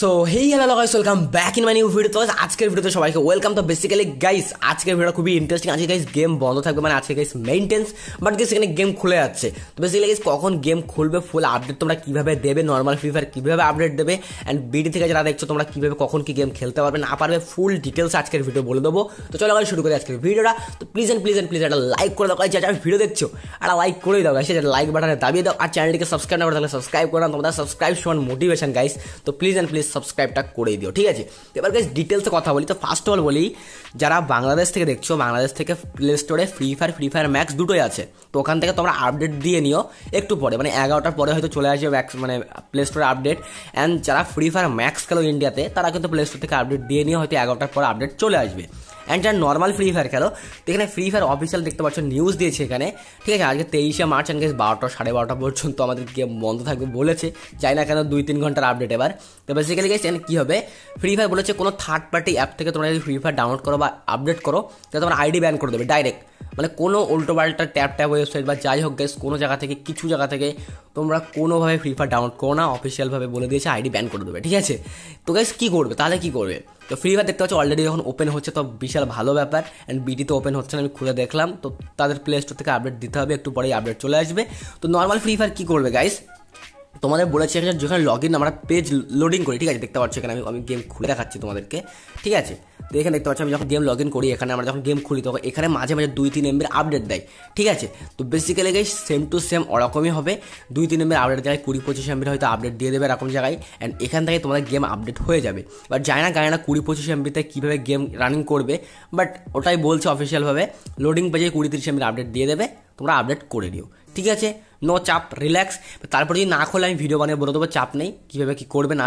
so hey hello guys welcome back in my new video তো আজকের ভিডিওতে সবাইকে ওয়েলকাম তো বেসিক্যালি গাইস আজকের ভিডিও খুবই ইন্টারেস্টিং আজকে গাইস গেম বন্ধ থাকবে মানে আজকে গাইস মেনটেন্স বাট গাইস এখানে গেম খুলে যাচ্ছে তো বেসিক্যালি গাইস কখন গেম খুলবে ফুল আপডেট তোমরা কীভাবে দেবে নর্মাল ফ্রি ফায়ার কীভাবে আপডেট দেবে অ্যান্ড বিডি থেকে যারা দেখছো তোমরা কীভাবে কখন কি গেম খেলতে পারবে না পারবে ফুল ডিটেলস আজকের ভিডিও বলে দেবো তো চলো গাইস শুরু করি আজকের ভিডিওটা তো please and please and please একটা লাইক করে দাও যা ভিডিও দেখছো আর লাইক করে দাও গাইস লাইক বাটনে দাবিয়ে দাও আর চ্যানেলটিকে সাবস্ক্রাইব না করে তাহলে সাবস্ক্রাইব করো তোমাদের সাবস্ক্রাইব সমান মোটিভেশন গাইস তো প্লিজ এন্ড প্লিজ সাবস্ক্রাইবটা করে দিও ঠিক আছে এবার গাইজ ডিটেলসে কথা বলি তো ফার্স্ট অফ অল বলি যারা বাংলাদেশ থেকে দেখছো বাংলাদেশ থেকে প্লে স্টোরে free fire free fire max দুটোই আছে তো ওখান থেকে তোমরা আপডেট দিয়ে নিও একটু পরে মানে এগারোটার পরে হয়তো চলে আসবে ম্যাক্স মানে প্লে স্টোরে আপডেট অ্যান্ড যারা ফ্রি ফায়ার ম্যাক্স খেলো ইন্ডিয়াতে তারা কিন্তু প্লে স্টোর থেকে আপডেট দিয়ে নিও হয়তো এগারোটার পর আপডেট চলে আসবে অ্যান্ড যারা নর্মাল ফ্রি ফায়ার খেলো এখানে ফ্রি ফায়ার অফিসিয়াল দেখতে পাচ্ছ নিউজ দিয়েছে এখানে ঠিক আছে আজকে তেইশে মার্চ অ্যান্ড বারোটা সাড়ে বারোটা পর্যন্ত আমাদের গেম বন্ধ থাকবে বলেছে চাই না কেন দুই তিন ঘন্টার আপডেট এবার তো বেশি বেসিক্যালি গাইস এখানে কী হবে ফ্রি ফায়ার বলেছে কোনো থার্ড পার্টি অ্যাপ থেকে তোমরা যদি ফ্রি ফায়ার ডাউনলোড করো বা আপডেট করো তাহলে তোমার আইডি ব্যান করে দেবে ডাইরেক্ট মানে কোনো উল্টো পাল্টা ট্যাপ ট্যাপ ওয়েবসাইট বা যাই হোক গেস কোনো জায়গা থেকে কিছু জায়গা থেকে তোমরা কোনোভাবে ফ্রি ফায়ার ডাউনলোড করো না অফিসিয়ালভাবে বলে দিয়েছে আইডি ব্যান করে দেবে ঠিক আছে তো গাইস কী করবে তাহলে কী করবে তো ফ্রি ফায়ার দেখতে পাচ্ছ অলরেডি যখন ওপেন হচ্ছে তো বিশাল ভালো ব্যাপার অ্যান্ড বিটি তো ওপেন হচ্ছে না আমি খুলে দেখলাম তো তাদের প্লে স্টোর থেকে আপডেট দিতে হবে একটু পরেই আপডেট চলে আসবে তো নর্মাল ফ্রি ফায়ার কী করবে গাইস তোমাদের বলেছি একটা যেখানে লগ ইন আমরা পেজ লোডিং করি ঠিক আছে দেখতে পাচ্ছ এখানে আমি আমি গেম খুলে দেখাচ্ছি তোমাদেরকে ঠিক আছে তো এখানে দেখতে পাচ্ছি আমি যখন গেম লগ ইন করি এখানে আমরা যখন গেম খুলি তখন এখানে মাঝে মাঝে দুই তিন এমবির আপডেট দেয় ঠিক আছে তো basically guy same to same ওরকমই হবে দুই তিন এমবির আপডেট দেয় কুড়ি পঁচিশ এমবির হয়তো আপডেট দিয়ে দেবে এরকম জায়গায় অ্যান্ড এখান থেকে তোমাদের গেম আপডেট হয়ে যাবে বাট জানি না গায় না কুড়ি পঁচিশ এমবিতে কীভাবে গেম রানিং করবে বাট ওটাই বলছে অফিসিয়ালভাবে লোডিং পেজে কুড়ি তিরিশ এমবির আপডেট দিয়ে দেবে তোমরা আপডেট করে নিও ঠিক আছে নো চাপ রিল্যাক্স তারপর যদি না খোলে আমি ভিডিও বানিয়ে বলে দেবো চাপ নেই কীভাবে কী করবে না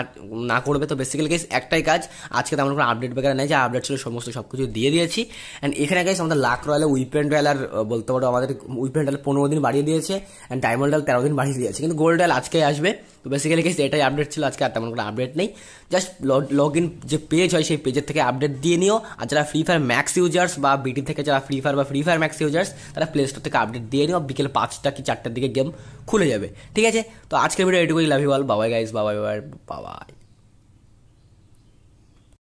না করবে তো বেসিক্যালি গাইস একটাই কাজ আজকে তেমন কোনো আপডেট বেকার নেই যে আপডেট ছিল সমস্ত সব কিছু দিয়ে দিয়েছি অ্যান্ড এখানে গাইস আমাদের লাক রয়্যাল উইপেন্ড রয়্যাল আর বলতে পারো আমাদের উইপেন রয়্যাল পনেরো দিন বাড়িয়ে দিয়েছে অ্যান্ড ডায়মন্ড রয়্যাল তেরো দিন বাড়িয়ে দিয়েছে কিন্তু গোল্ড রয়্যাল আজকে আসবে তো বেসিক্যালি গাইস এটাই আপডেট ছিল আজকে আর তেমন কোনো আপডেট নেই জাস্ট লগ ইন যে পেজ হয় সেই পেজের থেকে আপডেট দিয়ে নিও আর যারা ফ্রি ফায়ার ম্যাক্স ইউজার্স বা বিটি থেকে যারা ফ্রি ফায়ার বা ফ্রি ফায়ার ম্যাক্স ইউজার্স তারা প্লে স্টোর থেকে আপডেট দিয়ে নিও বিকেল পাঁচটা কি চারটার দিকে গেম খুলে যাবে ঠিক আছে তো আজকের ভিডিও এটুকুই love you all bye bye guys bye bye bye bye বাবাই